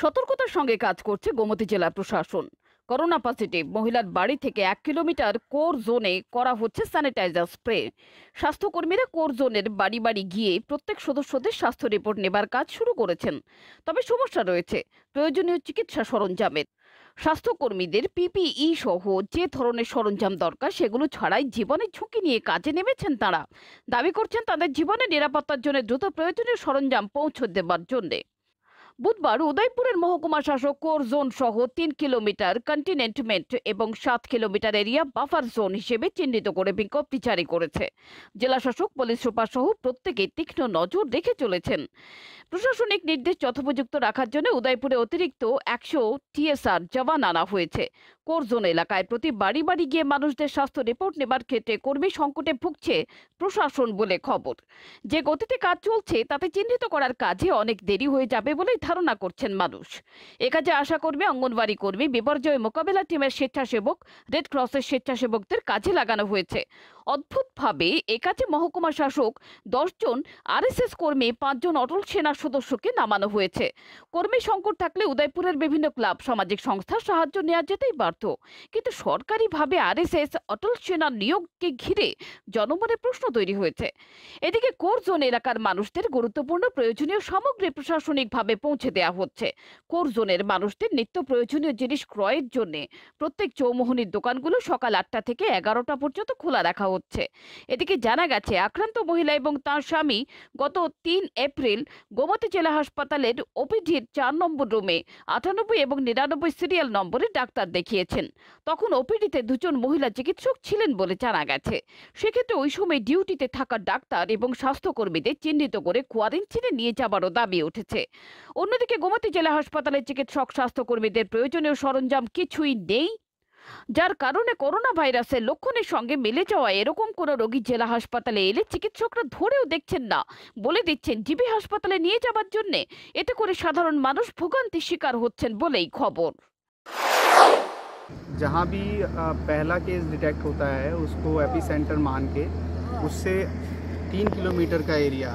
সতর্কতার সঙ্গে কাজ করছে গোমতী জেলা প্রশাসন করোনা পজিটিভ মহিলার বাড়ি থেকে এক কিলোমিটার কোর জোনে করা হচ্ছে স্যানিটাইজার স্প্রে স্বাস্থ্যকর্মীরা কোর জোনের বাড়ি বাড়ি গিয়ে প্রত্যেক সদস্যদের স্বাস্থ্য রিপোর্ট নেবার কাজ শুরু করেছেন তবে সমস্যা রয়েছে প্রয়োজনীয় চিকিৎসা সরঞ্জামের স্বাস্থ্যকর্মীদের পিপিই e সহ যে ধরনের সরঞ্জাম দরকার সেগুলো ছাড়াই জীবনের ঝুঁকি নিয়ে কাজে নেমেছেন তারা দাবি করছেন তাদের জীবনের নিরাপত্তার জন্য দ্রুত প্রয়োজনীয় সরঞ্জাম পৌঁছে দেবার জন্যে বুধবার উদয়পুরের মহকুমা শাসক কোর জোন সহ তিন কিলোমিটার কন্টিনেন্টমেন্ট এবং সাত কিলোমিটার এরিয়া বাফার জোন হিসেবে চিহ্নিত করে বিজ্ঞপ্তি জারি করেছে জেলা শাসক পুলিশ সুপার সহ প্রত্যেকে তীক্ষ্ণ নজর রেখে চলেছেন প্রশাসনিক নির্দেশ যথোপযুক্ত রাখার জন্য উদয়পুরে অতিরিক্ত একশো টিএসআর জওয়ান আনা হয়েছে কোর জোন এলাকায় প্রতি বাড়ি বাড়ি গিয়ে মানুষদের স্বাস্থ্য রিপোর্ট নেবার ক্ষেত্রে কর্মী সংকটে ভুগছে প্রশাসন বলে খবর যে গতিতে কাজ চলছে তাতে চিহ্নিত করার কাজে অনেক দেরি হয়ে যাবে বলেই ধারণা করছেন মানুষ একাজে আশা করবে অঙ্গনবাড়ি কর্মী বিপর্যয় মোকাবেলা টিমের স্বেচ্ছাসেবক রেড ক্রসের স্বেচ্ছাসেবকদের কাজে লাগানো হয়েছে অদ্ভুতভাবে একাজে মহকুমা শাসক দশজন আরএসএস কর্মী পাঁচজন অটল সেনা সদস্যকে নামানো হয়েছে কর্মী সংকট থাকলে উদয়পুরের বিভিন্ন ক্লাব সামাজিক সংস্থার সাহায্য নেওয়া যেতেই পারত কিন্তু সরকারিভাবে আরএসএস অটল সেনার নিয়োগকে ঘিরে জনমনে প্রশ্ন তৈরি হয়েছে এদিকে কোর জোন এলাকার মানুষদের গুরুত্বপূর্ণ প্রয়োজনীয় সামগ্রী প্রশাসনিকভাবে পৌঁছে পৌঁছে দেয়া হচ্ছে কোর জোনের মানুষদের নিত্য প্রয়োজনীয় জিনিস ক্রয়ের জন্য প্রত্যেক চৌমোহনির দোকানগুলো সকাল আটটা থেকে এগারোটা পর্যন্ত খোলা রাখা হচ্ছে এদিকে জানা গেছে আক্রান্ত মহিলা এবং তার স্বামী গত তিন এপ্রিল গোমতি জেলা হাসপাতালের ওপিডির চার নম্বর রুমে আটানব্বই এবং নিরানব্বই সিরিয়াল নম্বরে ডাক্তার দেখিয়েছেন তখন ওপিডিতে দুজন মহিলা চিকিৎসক ছিলেন বলে জানা গেছে সেক্ষেত্রে ওই সময় ডিউটিতে থাকা ডাক্তার এবং স্বাস্থ্যকর্মীদের চিহ্নিত করে কোয়ারেন্টিনে নিয়ে যাবারও দাবি উঠেছে অন্যদিকে গোমতী জেলা হাসপাতালে চিকিৎসক স্বাস্থ্যকর্মীদের প্রয়োজনীয় সরঞ্জাম কিছুই নেই যার কারণে করোনা ভাইরাসের লক্ষণের সঙ্গে মিলে যাওয়া এরকম কোনো রোগী জেলা হাসপাতালে এলে চিকিৎসকরা ধরেও দেখছেন না বলে দিচ্ছেন জিবি হাসপাতালে নিয়ে যাবার জন্যে এতে করে সাধারণ মানুষ ভোগান্তির শিকার হচ্ছেন বলেই খবর जहाँ भी पहला केस डिटेक्ट होता है उसको एपी सेंटर मान के उससे तीन किलोमीटर का एरिया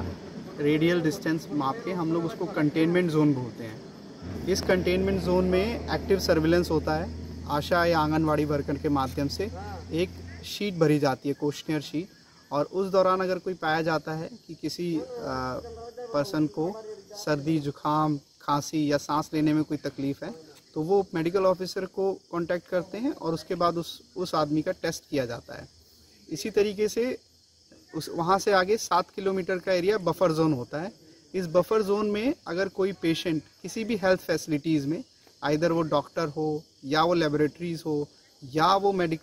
रेडियल डिस्टेंस माप के हम लोग उसको कंटेनमेंट जोन बोलते हैं इस कंटेनमेंट जोन में एक्टिव सर्विलेंस होता है आशा या आंगनवाड़ी वर्कर के माध्यम से एक शीट भरी जाती है क्वेश्चनर शीट और उस दौरान अगर कोई पाया जाता है कि किसी पर्सन को सर्दी जुखाम खांसी या सांस लेने में कोई तकलीफ़ है तो वो मेडिकल ऑफिसर को कांटेक्ट करते हैं और उसके बाद उस उस आदमी का टेस्ट किया जाता है इसी तरीके से उस वहाँ से आगे सात किलोमीटर का एरिया बफर जोन होता है इस बफर जोन में अगर कोई पेशेंट किसी भी हेल्थ फैसिलिटीज़ में आइधर वो डॉक्टर हो या वो लेबोरेटरीज़ हो या वो मेडिक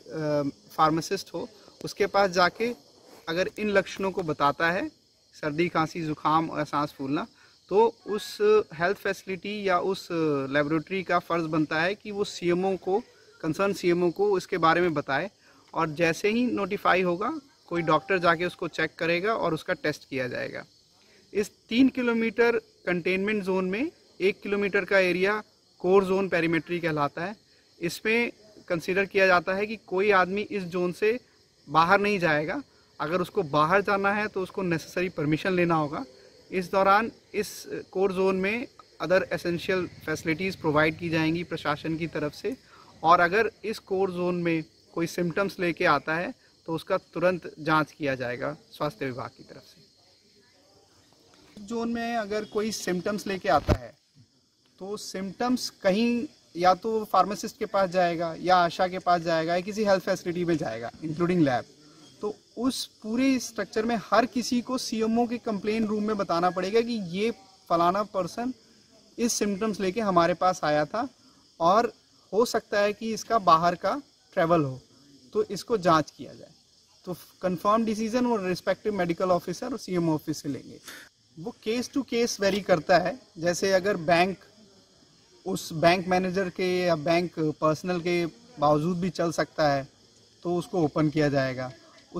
फार्मासिस्ट हो उसके पास जाके अगर इन लक्षणों को बताता है सर्दी खांसी ज़ुकाम और सांस फूलना तो उस हेल्थ फैसिलिटी या उस लेबोरेटरी का फ़र्ज़ बनता है कि वो सीएमओ को कंसर्न सीएमओ को इसके बारे में बताए और जैसे ही नोटिफाई होगा कोई डॉक्टर जाके उसको चेक करेगा और उसका टेस्ट किया जाएगा इस तीन किलोमीटर कंटेनमेंट जोन में एक किलोमीटर का एरिया कोर जोन पेरीमेट्री कहलाता है इसमें कंसिडर किया जाता है कि कोई आदमी इस जोन से बाहर नहीं जाएगा अगर उसको बाहर जाना है तो उसको नेसेसरी परमिशन लेना होगा इस दौरान इस कोर जोन में अदर एसेंशियल फैसिलिटीज़ प्रोवाइड की जाएंगी प्रशासन की तरफ से और अगर इस कोर जोन में कोई सिम्टम्स लेके आता है तो उसका तुरंत जांच किया जाएगा स्वास्थ्य विभाग की तरफ से जोन में अगर कोई सिम्टम्स लेके आता है तो सिम्टम्स कहीं या तो फार्मासिस्ट के पास जाएगा या आशा के पास जाएगा या किसी हेल्थ फैसिलिटी में जाएगा इंक्लूडिंग लैब तो उस पूरे स्ट्रक्चर में हर किसी को सी के कंप्लेन रूम में बताना पड़ेगा कि ये फलाना पर्सन इस सिम्टम्स लेके हमारे पास आया था और हो सकता है कि इसका बाहर का ट्रेवल हो तो इसको जांच किया जाए तो कंफर्म डिसीजन वो रिस्पेक्टिव मेडिकल ऑफिसर और सीएम ऑफिस से लेंगे वो केस टू केस वेरी करता है जैसे अगर बैंक उस बैंक मैनेजर के या बैंक पर्सनल के बावजूद भी चल सकता है तो उसको ओपन किया जाएगा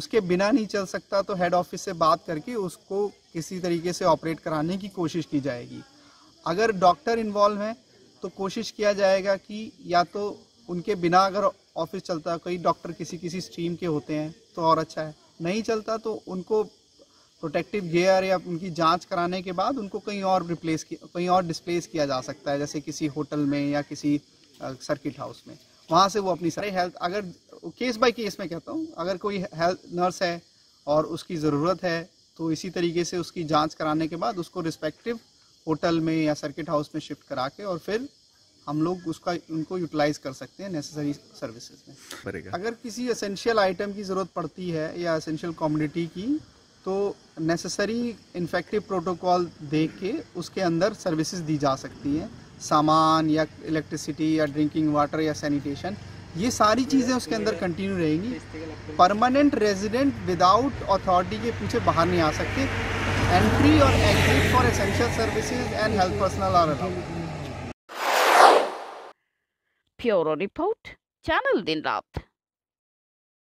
उसके बिना नहीं चल सकता तो हेड ऑफिस से बात करके उसको किसी तरीके से ऑपरेट कराने की कोशिश की जाएगी अगर डॉक्टर इन्वॉल्व हैं तो कोशिश किया जाएगा कि या तो उनके बिना अगर ऑफिस चलता कई डॉक्टर किसी किसी स्ट्रीम के होते हैं तो और अच्छा है नहीं चलता तो उनको प्रोटेक्टिव गेयर या उनकी जांच कराने के बाद उनको कहीं और रिप्लेस कहीं और डिस्प्लेस किया जा सकता है जैसे किसी होटल में या किसी सर्किट हाउस में वहाँ से वो अपनी सारी हेल्थ अगर केस बाय केस में कहता हूँ अगर कोई हेल्थ नर्स है और उसकी ज़रूरत है तो इसी तरीके से उसकी जांच कराने के बाद उसको रिस्पेक्टिव होटल में या सर्किट हाउस में शिफ्ट करा के और फिर हम लोग उसका उनको यूटिलाइज कर सकते हैं नेसेसरी सर्विसेज में अगर किसी एसेंशियल आइटम की ज़रूरत पड़ती है या एसेंशियल कॉमोडिटी की तो नेसेसरी इन्फेक्टिव प्रोटोकॉल दे के उसके अंदर सर्विसेज दी जा सकती हैं सामान या इलेक्ट्रिसिटी या ड्रिंकिंग वाटर या सैनिटेशन ये सारी चीज़ें उसके अंदर कंटिन्यू रहेंगी परमानेंट रेजिडेंट विदाउट अथॉरिटी के पीछे बाहर नहीं आ सकते एंट्री और exit for essential services and health personnel are allowed bureau report channel दिन रात